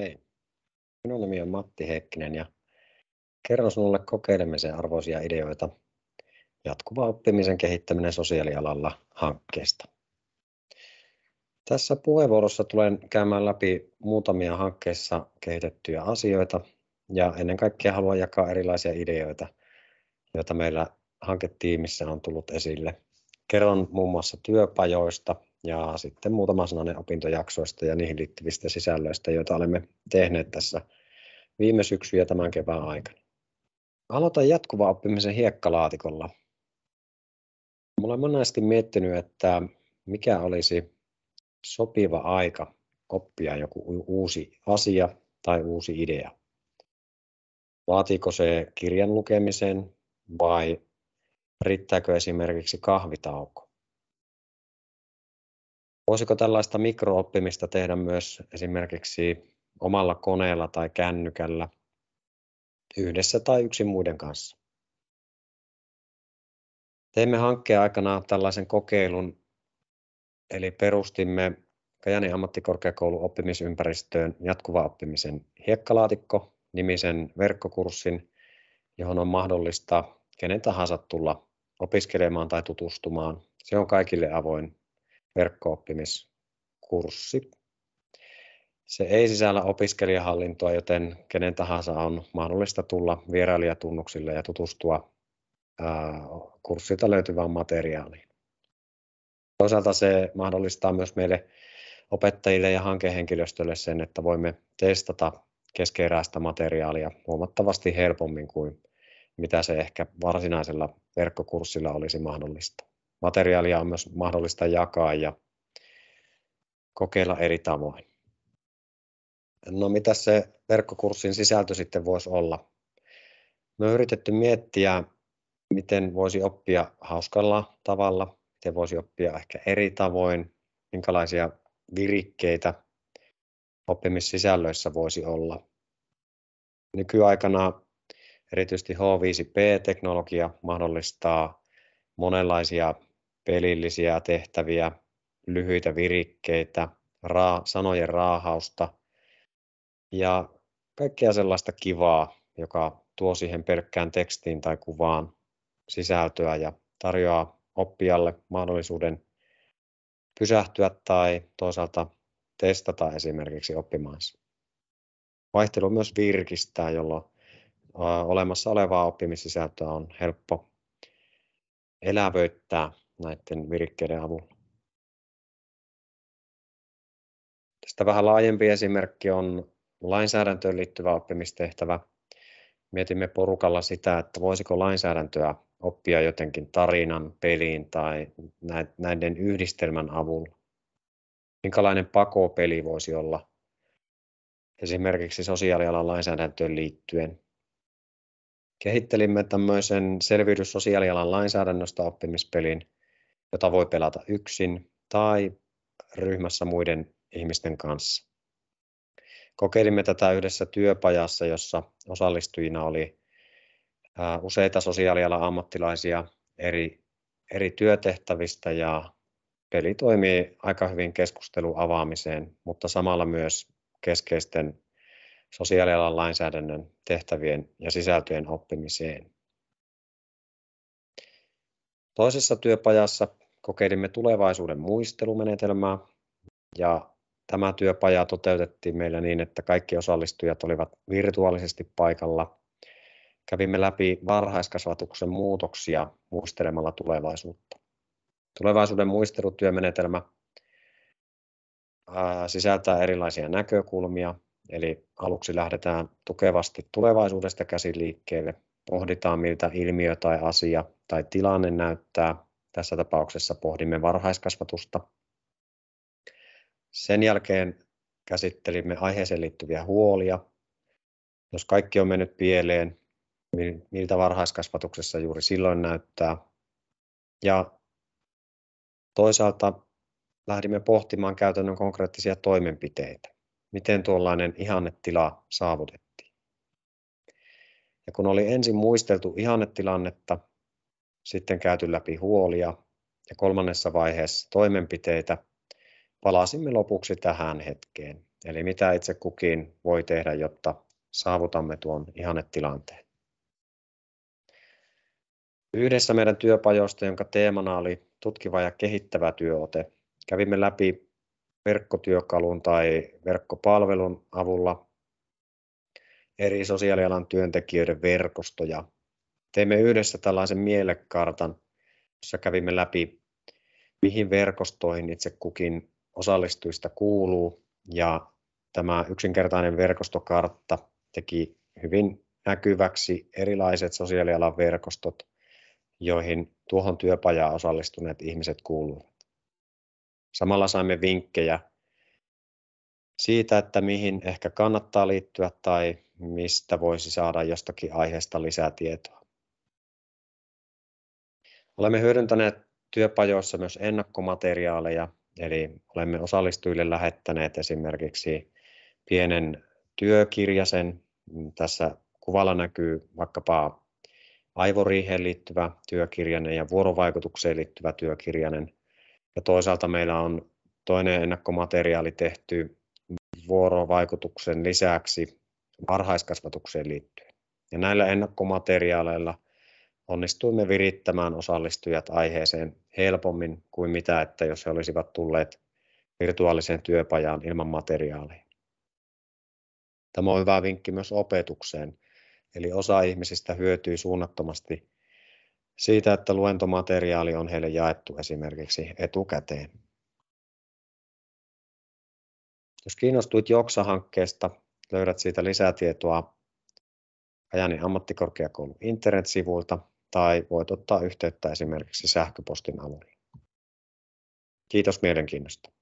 Hei, minun nimi on Matti Heikkinen ja kerron sinulle kokeilemisen arvoisia ideoita jatkuva oppimisen kehittäminen sosiaalialalla hankkeesta. Tässä puheenvuorossa tulen käymään läpi muutamia hankkeessa kehitettyjä asioita ja ennen kaikkea haluan jakaa erilaisia ideoita, joita meillä hanketiimissä on tullut esille. Kerron muun muassa työpajoista, ja sitten muutama sananen opintojaksoista ja niihin liittyvistä sisällöistä, joita olemme tehneet tässä viime syksy ja tämän kevään aikana. Aloitan jatkuva oppimisen hiekkalaatikolla. Mulla on monesti miettinyt, että mikä olisi sopiva aika oppia joku uusi asia tai uusi idea. Vaatiiko se kirjan lukemisen vai riittääkö esimerkiksi kahvitauko? Voisiko tällaista mikrooppimista tehdä myös esimerkiksi omalla koneella tai kännykällä yhdessä tai yksin muiden kanssa? Teimme hankkeen aikana tällaisen kokeilun, eli perustimme Kajani ammattikorkeakoulun oppimisympäristöön jatkuva oppimisen hiekkalaatikko nimisen verkkokurssin, johon on mahdollista kenen tahansa tulla opiskelemaan tai tutustumaan. Se on kaikille avoin verkko-oppimiskurssi. Se ei sisällä opiskelijahallintoa, joten kenen tahansa on mahdollista tulla vierailijatunnuksille ja tutustua kurssilta löytyvään materiaaliin. Toisaalta se mahdollistaa myös meille opettajille ja hankehenkilöstölle sen, että voimme testata keskeeräistä materiaalia huomattavasti helpommin kuin mitä se ehkä varsinaisella verkkokurssilla olisi mahdollista materiaalia on myös mahdollista jakaa ja kokeilla eri tavoin. No mitä se verkkokurssin sisältö sitten voisi olla? Me on yritetty miettiä, miten voisi oppia hauskalla tavalla, miten voisi oppia ehkä eri tavoin, minkälaisia virikkeitä oppimissisällöissä voisi olla. Nykyaikana erityisesti H5P-teknologia mahdollistaa monenlaisia pelillisiä tehtäviä, lyhyitä virikkeitä, raa, sanojen raahausta ja kaikkea sellaista kivaa, joka tuo siihen pelkkään tekstiin tai kuvaan sisältöä ja tarjoaa oppijalle mahdollisuuden pysähtyä tai toisaalta testata esimerkiksi oppimaansa. Vaihtelu myös virkistää, jolloin olemassa olevaa oppimissisältöä on helppo elävöittää näiden virkkeiden avulla. Tästä vähän laajempi esimerkki on lainsäädäntöön liittyvä oppimistehtävä. Mietimme porukalla sitä, että voisiko lainsäädäntöä oppia jotenkin tarinan, peliin tai näiden yhdistelmän avulla. Minkälainen pakopeli voisi olla esimerkiksi sosiaalialan lainsäädäntöön liittyen? Kehittelimme tämmöisen selviytys sosiaalialan lainsäädännöstä oppimispelin, jota voi pelata yksin tai ryhmässä muiden ihmisten kanssa. Kokeilimme tätä yhdessä työpajassa, jossa osallistujina oli useita sosiaalialan ammattilaisia eri, eri työtehtävistä ja peli toimii aika hyvin keskustelun avaamiseen, mutta samalla myös keskeisten sosiaalialan lainsäädännön tehtävien ja sisältöjen oppimiseen. Toisessa työpajassa kokeilimme tulevaisuuden muistelumenetelmää ja tämä työpaja toteutettiin meillä niin, että kaikki osallistujat olivat virtuaalisesti paikalla. Kävimme läpi varhaiskasvatuksen muutoksia muistelemalla tulevaisuutta. Tulevaisuuden muistelutyömenetelmä sisältää erilaisia näkökulmia, eli aluksi lähdetään tukevasti tulevaisuudesta käsin liikkeelle pohditaan miltä ilmiö tai asia tai tilanne näyttää. Tässä tapauksessa pohdimme varhaiskasvatusta. Sen jälkeen käsittelimme aiheeseen liittyviä huolia. Jos kaikki on mennyt pieleen, miltä varhaiskasvatuksessa juuri silloin näyttää. Ja toisaalta lähdimme pohtimaan käytännön konkreettisia toimenpiteitä. Miten tuollainen ihannetila saavutetaan? Ja kun oli ensin muisteltu ihannetilannetta, sitten käyty läpi huolia ja kolmannessa vaiheessa toimenpiteitä, palasimme lopuksi tähän hetkeen. Eli mitä itse kukin voi tehdä, jotta saavutamme tuon ihannetilanteen. Yhdessä meidän työpajoista, jonka teemana oli tutkiva ja kehittävä työote, kävimme läpi verkkotyökalun tai verkkopalvelun avulla eri sosiaalialan työntekijöiden verkostoja. Teimme yhdessä tällaisen mielekartan, jossa kävimme läpi, mihin verkostoihin itse kukin osallistujista kuuluu. Ja tämä yksinkertainen verkostokartta teki hyvin näkyväksi erilaiset sosiaalialan verkostot, joihin tuohon työpajaan osallistuneet ihmiset kuuluvat. Samalla saimme vinkkejä siitä, että mihin ehkä kannattaa liittyä tai mistä voisi saada jostakin aiheesta lisää tietoa. Olemme hyödyntäneet työpajoissa myös ennakkomateriaaleja, eli olemme osallistujille lähettäneet esimerkiksi pienen työkirjasen. Tässä kuvalla näkyy vaikkapa aivoriiheen liittyvä työkirjainen ja vuorovaikutukseen liittyvä työkirjainen. Ja toisaalta meillä on toinen ennakkomateriaali tehty vuorovaikutuksen lisäksi varhaiskasvatukseen liittyen. Ja näillä ennakkomateriaaleilla onnistuimme virittämään osallistujat aiheeseen helpommin kuin mitä, että jos he olisivat tulleet virtuaaliseen työpajaan ilman materiaalia. Tämä on hyvä vinkki myös opetukseen, eli osa ihmisistä hyötyy suunnattomasti siitä, että luentomateriaali on heille jaettu esimerkiksi etukäteen. Jos kiinnostuit Joksa-hankkeesta, Löydät siitä lisätietoa ajani ammattikorkeakoulun internetsivuilta tai voit ottaa yhteyttä esimerkiksi sähköpostin avulla. Kiitos mielenkiinnosta.